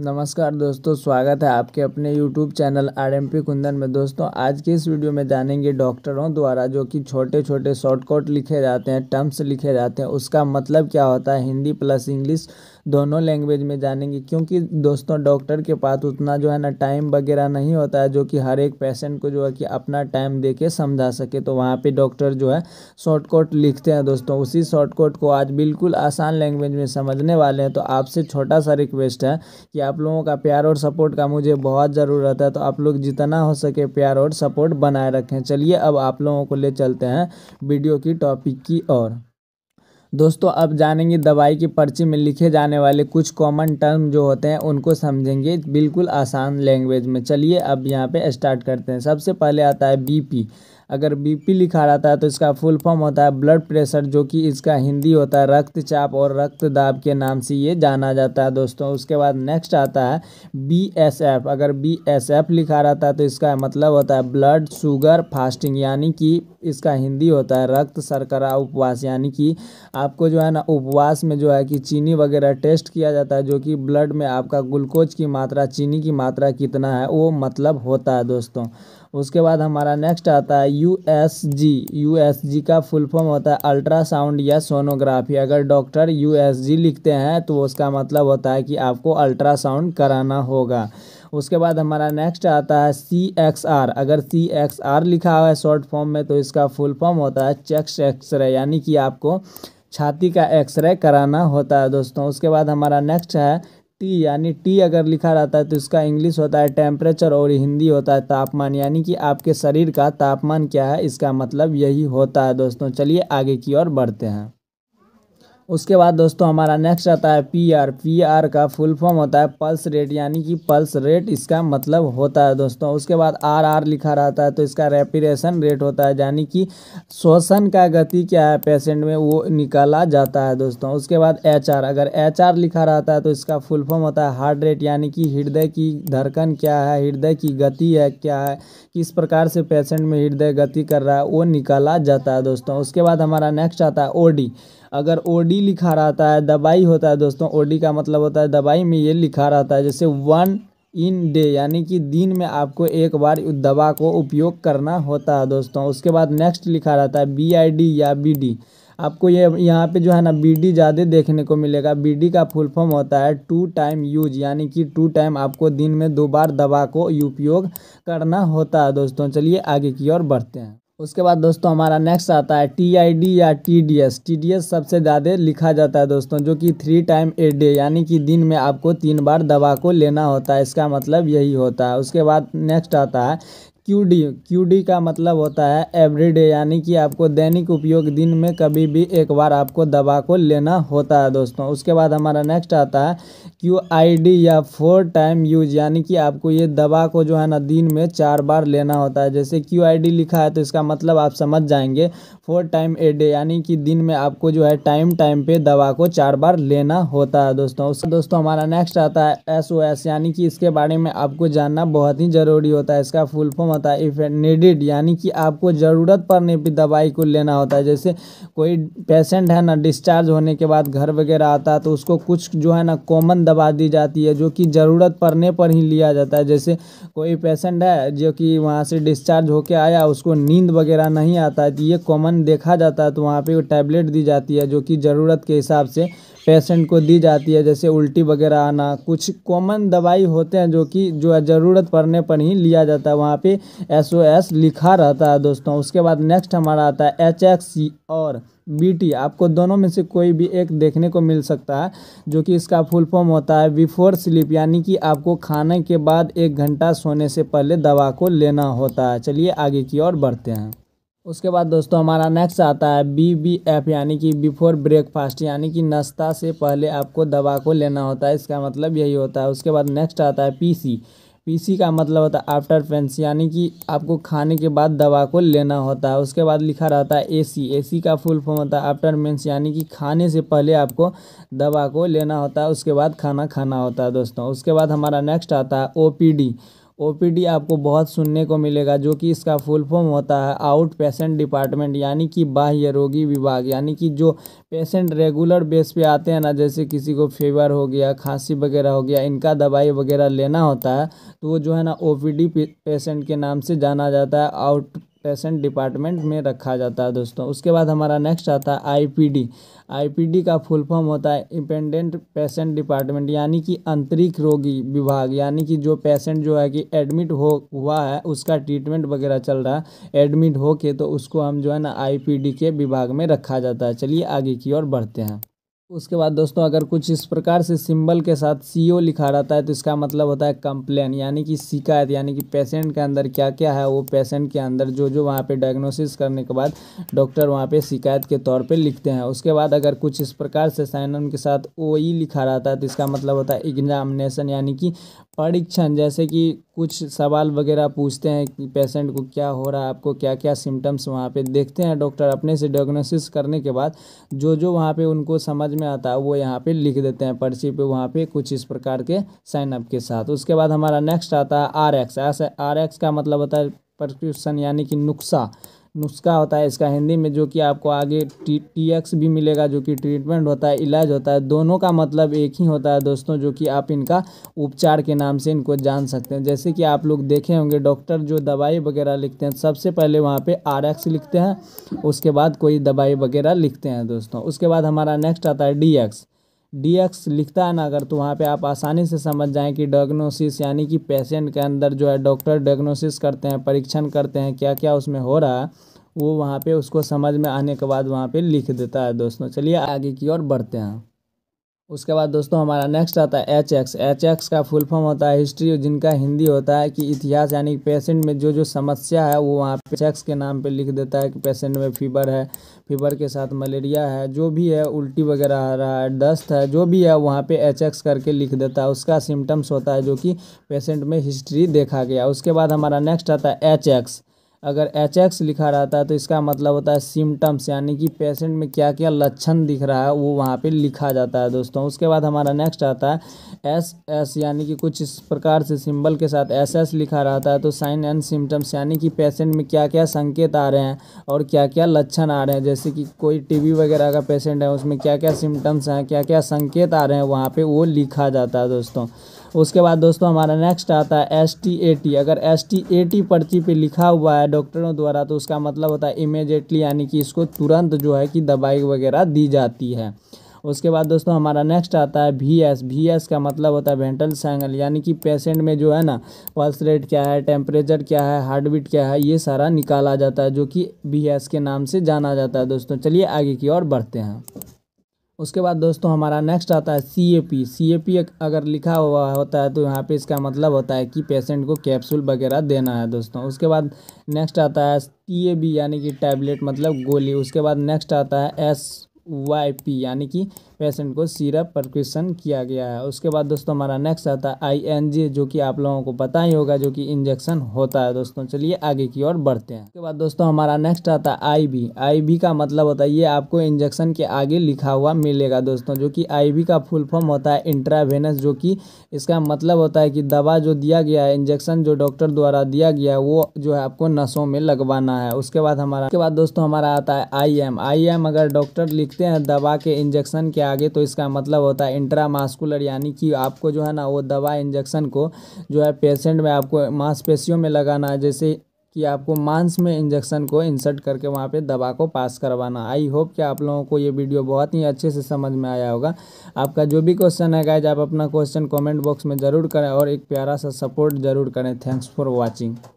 नमस्कार दोस्तों स्वागत है आपके अपने YouTube channel R M P Kundan में दोस्तों आज के इस वीडियो में जानेंगे डॉक्टरों द्वारा जो कि छोटे छोटे शॉर्टकट लिखे जाते हैं टर्म्स लिखे जाते हैं उसका मतलब क्या होता है हिंदी प्लस इंग्लिश दोनों लैंग्वेज में जानेंगे क्योंकि दोस्तों डॉक्टर के पास उतना जो है ना टाइम वगैरह नहीं होता है जो कि हर एक पेशेंट को जो है कि अपना टाइम दे के समझा सके तो वहाँ पे डॉक्टर जो है शॉर्टकट लिखते हैं दोस्तों उसी शॉर्टकट को आज बिल्कुल आसान लैंग्वेज में समझने वाले हैं तो आपसे छोटा सा रिक्वेस्ट है कि आप लोगों का प्यार और सपोर्ट का मुझे बहुत ज़रूरत है तो आप लोग जितना हो सके प्यार और सपोर्ट बनाए रखें चलिए अब आप लोगों को ले चलते हैं वीडियो की टॉपिक की ओर दोस्तों अब जानेंगे दवाई की पर्ची में लिखे जाने वाले कुछ कॉमन टर्म जो होते हैं उनको समझेंगे बिल्कुल आसान लैंग्वेज में चलिए अब यहाँ पे स्टार्ट करते हैं सबसे पहले आता है बीपी अगर बीपी लिखा रहता है तो इसका फुल फॉर्म होता है ब्लड प्रेशर जो कि इसका हिंदी होता है रक्तचाप और रक्तदाब के नाम से ये जाना जाता है दोस्तों उसके बाद नेक्स्ट आता है बी एस एफ अगर बी एस एफ लिखा रहता है तो इसका मतलब होता है ब्लड शुगर फास्टिंग यानी कि इसका हिंदी होता है रक्त शर्करा उपवास यानी कि आपको जो है ना उपवास में जो है कि चीनी वगैरह टेस्ट किया जाता है जो कि ब्लड में आपका ग्लूकोज की मात्रा चीनी की मात्रा कितना है वो मतलब होता है दोस्तों उसके बाद हमारा नेक्स्ट आता है U S G U S G का फुल फॉर्म होता है अल्ट्रासाउंड या सोनोग्राफी अगर डॉक्टर यू एस जी लिखते हैं तो उसका मतलब होता है कि आपको अल्ट्रासाउंड कराना होगा उसके बाद हमारा नेक्स्ट आता है सी एक्स आर अगर सी एक्स आर लिखा हुआ है शॉर्ट फॉर्म में तो इसका फुल फॉर्म होता है चेक्स एक्सरे यानी कि आपको छाती का एक्सरे कराना होता है दोस्तों उसके बाद हमारा नेक्स्ट है टी यानी टी अगर लिखा रहता है तो इसका इंग्लिश होता है टेम्परेचर और हिंदी होता है तापमान यानी कि आपके शरीर का तापमान क्या है इसका मतलब यही होता है दोस्तों चलिए आगे की ओर बढ़ते हैं उसके बाद दोस्तों हमारा नेक्स्ट आता है पी आर पी आर का फुल फॉर्म होता है पल्स रेट यानी कि पल्स रेट इसका मतलब होता है दोस्तों उसके बाद आर आर लिखा रहता है तो इसका रेपिडेशन रेट होता है यानी कि श्वसन का गति क्या है पेशेंट में वो निकाला जाता है दोस्तों उसके बाद एच आर अगर एच आर लिखा रहता है तो इसका फुल फॉर्म होता है हार्ट रेट यानी कि हृदय की धड़कन क्या है हृदय की गति है क्या है किस प्रकार से पेशेंट में हृदय गति कर रहा है वो निकाला जाता है दोस्तों उसके बाद हमारा नेक्स्ट आता है ओ डी अगर ओ डी लिखा रहता है दवाई होता है दोस्तों ओ डी का मतलब होता है दवाई में ये लिखा रहता है जैसे वन इन डे यानी कि दिन में आपको एक बार दवा को उपयोग करना होता है दोस्तों उसके बाद नेक्स्ट लिखा रहता है बी आई डी या बी डी आपको ये यहाँ पे जो है ना बी डी ज़्यादा देखने को मिलेगा बी डी का फुल फॉर्म होता है टू टाइम यूज यानी कि टू टाइम आपको दिन में दो बार दवा को उपयोग करना होता है दोस्तों चलिए आगे की ओर बढ़ते हैं उसके बाद दोस्तों हमारा नेक्स्ट आता है टी आई डी या T D S T D S सबसे ज़्यादा लिखा जाता है दोस्तों जो कि थ्री टाइम ए डे यानी कि दिन में आपको तीन बार दवा को लेना होता है इसका मतलब यही होता है उसके बाद नेक्स्ट आता है क्यू डी क्यू डी का मतलब होता है एवरी डे यानी कि आपको दैनिक उपयोग दिन में कभी भी एक बार आपको दवा को लेना होता है दोस्तों उसके बाद हमारा नेक्स्ट आता है क्यू आई डी या फोर टाइम यूज यानी कि आपको ये दवा को जो है ना दिन में चार बार लेना होता है जैसे क्यू आई डी लिखा है तो इसका मतलब आप समझ जाएंगे फोर टाइम ए डे यानी कि दिन में आपको जो है टाइम टाइम पे दवा को चार बार लेना होता है दोस्तों उसका दोस्तों हमारा नेक्स्ट आता है एस ओ एस यानी कि इसके बारे में आपको जानना बहुत ही ज़रूरी होता है इसका फुल फॉर्म होता है इफ़ नीडिड यानी कि आपको ज़रूरत पड़ने पर दवाई को लेना होता है जैसे कोई पेशेंट है ना डिस्चार्ज होने के बाद घर वगैरह आता है तो उसको कुछ जो है ना कॉमन दबा दी जाती है जो कि ज़रूरत पड़ने पर ही लिया जाता है जैसे कोई पेशेंट है जो कि वहाँ से डिस्चार्ज होकर आया उसको नींद वगैरह नहीं आता है तो ये कॉमन देखा जाता है तो वहाँ पर टैबलेट दी जाती है जो कि ज़रूरत के हिसाब से पेशेंट को दी जाती है जैसे उल्टी वगैरह आना कुछ कॉमन दवाई होते हैं जो कि जो ज़रूरत पड़ने पर ही लिया जाता है वहाँ पे एस ओ एस लिखा रहता है दोस्तों उसके बाद नेक्स्ट हमारा आता है एच एक्स सी और बी टी आपको दोनों में से कोई भी एक देखने को मिल सकता है जो कि इसका फुल फॉर्म होता है बिफोर स्लीप यानी कि आपको खाने के बाद एक घंटा सोने से पहले दवा को लेना होता है चलिए आगे की ओर बढ़ते हैं उसके बाद दोस्तों हमारा नेक्स्ट आता है बी बी एफ यानी कि बिफोर ब्रेकफास्ट यानी कि नाश्ता से पहले आपको दवा को लेना होता है इसका मतलब यही होता है उसके बाद नेक्स्ट आता है पी सी पी सी का मतलब होता है आफ्टर फेंस यानी कि आपको खाने के बाद दवा को लेना होता है उसके बाद लिखा रहता है ए सी ए सी का फुल फॉर्म होता है आफ्टर मेंस यानी कि खाने से पहले आपको दवा को लेना होता है उसके बाद खाना खाना होता है दोस्तों उसके बाद हमारा नेक्स्ट आता है ओ पी डी ओपीडी आपको बहुत सुनने को मिलेगा जो कि इसका फुल फॉर्म होता है आउट पेशेंट डिपार्टमेंट यानी कि बाह्य रोगी विभाग यानी कि जो पेशेंट रेगुलर बेस पे आते हैं ना जैसे किसी को फीवर हो गया खांसी वगैरह हो गया इनका दवाई वगैरह लेना होता है तो वो जो है ना ओ पेशेंट के नाम से जाना जाता है आउट पेशेंट डिपार्टमेंट में रखा जाता है दोस्तों उसके बाद हमारा नेक्स्ट आता है आईपीडी आईपीडी का फुल फॉर्म होता है इंपेंडेंट पेशेंट डिपार्टमेंट यानी कि आंतरिक रोगी विभाग यानी कि जो पेशेंट जो है कि एडमिट हो हुआ है उसका ट्रीटमेंट वगैरह चल रहा है एडमिट हो के तो उसको हम जो है ना आई के विभाग में रखा जाता है चलिए आगे की ओर बढ़ते हैं उसके बाद दोस्तों अगर कुछ इस प्रकार से सिंबल के साथ सी ओ लिखा रहता है तो इसका मतलब होता है कंप्लेन यानी कि शिकायत यानी कि पेशेंट के अंदर क्या क्या है वो पेशेंट के अंदर जो जो वहाँ पे डायग्नोसिस करने के बाद डॉक्टर वहाँ पे शिकायत के तौर पे लिखते हैं उसके बाद अगर कुछ इस प्रकार से साइनन के साथ ओ ई e लिखा रहता है तो इसका मतलब होता है एग्जामिनेशन यानी कि परीक्षण जैसे कि कुछ सवाल वगैरह पूछते हैं कि पेशेंट को क्या हो रहा है आपको क्या क्या सिम्टम्स वहाँ पे देखते हैं डॉक्टर अपने से डायग्नोसिस करने के बाद जो जो वहाँ पे उनको समझ में आता है वो यहाँ पे लिख देते हैं पर्ची पे वहाँ पे कुछ इस प्रकार के साइनअप के साथ उसके बाद हमारा नेक्स्ट आता है आर एक्स आर एक्स का मतलब होता है प्रस्क्रिप्शन यानी कि नुस्खा नुस्खा होता है इसका हिंदी में जो कि आपको आगे टी टी एक्स भी मिलेगा जो कि ट्रीटमेंट होता है इलाज होता है दोनों का मतलब एक ही होता है दोस्तों जो कि आप इनका उपचार के नाम से इनको जान सकते हैं जैसे कि आप लोग देखे होंगे डॉक्टर जो दवाई वगैरह लिखते हैं सबसे पहले वहाँ पर आर एक्स लिखते हैं उसके बाद कोई दवाई वगैरह लिखते हैं दोस्तों उसके बाद हमारा नेक्स्ट आता है डी एक्स डी एक्स लिखता है ना अगर तो वहाँ पे आप आसानी से समझ जाएं कि डायग्नोसिस यानी कि पेशेंट के अंदर जो है डॉक्टर डायग्नोसिस करते हैं परीक्षण करते हैं क्या क्या उसमें हो रहा है वो वहाँ पे उसको समझ में आने के बाद वहाँ पे लिख देता है दोस्तों चलिए आगे की ओर बढ़ते हैं उसके बाद दोस्तों हमारा नेक्स्ट आता है एच एक्स एच एक्स का फुल फॉर्म होता है हिस्ट्री जिनका हिंदी होता है कि इतिहास यानी कि पेशेंट में जो जो समस्या है वो वहाँ पे चेक्स के नाम पे लिख देता है कि पेशेंट में फीवर है फीवर के साथ मलेरिया है जो भी है उल्टी वगैरह आ रहा है दस्त है जो भी है वहाँ पर एच एक्स करके लिख देता है उसका सिम्टम्स होता है जो कि पेशेंट में हिस्ट्री देखा गया उसके बाद हमारा नेक्स्ट आता है एच एक्स अगर एच एक्स लिखा रहता है तो इसका मतलब होता है सिम्टम्स यानी कि पेशेंट में क्या क्या लक्षण दिख रहा है वो वहाँ पे लिखा जाता है दोस्तों उसके बाद हमारा नेक्स्ट आता है एस एस यानी कि कुछ इस प्रकार से सिंबल के साथ एस एस लिखा रहता है तो साइन एंड सिम्टम्स यानी कि पेशेंट में क्या क्या संकेत आ रहे हैं और क्या क्या लक्षण आ रहे हैं जैसे कि कोई टी वगैरह का पेशेंट है उसमें क्या क्या सिम्टम्स हैं क्या क्या संकेत आ रहे हैं वहाँ पर वो लिखा जाता है दोस्तों उसके बाद दोस्तों हमारा नेक्स्ट आता है एस टी ए टी अगर एस टी ए टी पर्ची पे लिखा हुआ है डॉक्टरों द्वारा तो उसका मतलब होता है इमेजिएटली यानी कि इसको तुरंत जो है कि दवाई वगैरह दी जाती है उसके बाद दोस्तों हमारा नेक्स्ट आता है वी एस वी एस का मतलब होता है वेंटल सैंगल यानी कि पेशेंट में जो है ना पल्स रेट क्या है टेम्परेचर क्या है हार्ट बीट क्या है ये सारा निकाला जाता है जो कि वी एस के नाम से जाना जाता है दोस्तों चलिए आगे की ओर बढ़ते हैं उसके बाद दोस्तों हमारा नेक्स्ट आता है सी A P C A P अगर लिखा हुआ होता है तो यहाँ पे इसका मतलब होता है कि पेशेंट को कैप्सूल वगैरह देना है दोस्तों उसके बाद नेक्स्ट आता है टी ए बी यानी कि टैबलेट मतलब गोली उसके बाद नेक्स्ट आता है एस वाई पी यानी कि पेशेंट को सीरप परक्यूशन किया गया है उसके बाद दोस्तों हमारा नेक्स्ट आता है आई जो कि आप लोगों को पता ही होगा जो कि इंजेक्शन होता है दोस्तों चलिए आगे की ओर बढ़ते हैं उसके बाद दोस्तों हमारा नेक्स्ट आता है आई आई का मतलब होता है ये आपको इंजेक्शन के आगे लिखा हुआ मिलेगा दोस्तों जो कि आई का फुल फॉर्म होता है इंट्रावेनस जो कि इसका मतलब होता है कि दवा जो दिया गया है इंजेक्शन जो डॉक्टर द्वारा दिया गया है वो जो है आपको नसों में लगवाना है उसके बाद हमारा उसके बाद दोस्तों हमारा आता है आई एम अगर डॉक्टर लिखते हैं दवा के इंजेक्शन के आगे तो इसका मतलब होता है इंट्रा मास्कुलर यानी कि आपको जो है ना वो दवा इंजेक्शन को जो है पेशेंट में आपको मांसपेशियों में लगाना है जैसे कि आपको मांस में इंजेक्शन को इंसर्ट करके वहाँ पे दवा को पास करवाना आई होप कि आप लोगों को ये वीडियो बहुत ही अच्छे से समझ में आया होगा आपका जो भी क्वेश्चन है गाइज आप अपना क्वेश्चन कमेंट बॉक्स में ज़रूर करें और एक प्यारा सा सपोर्ट ज़रूर करें थैंक्स फॉर वॉचिंग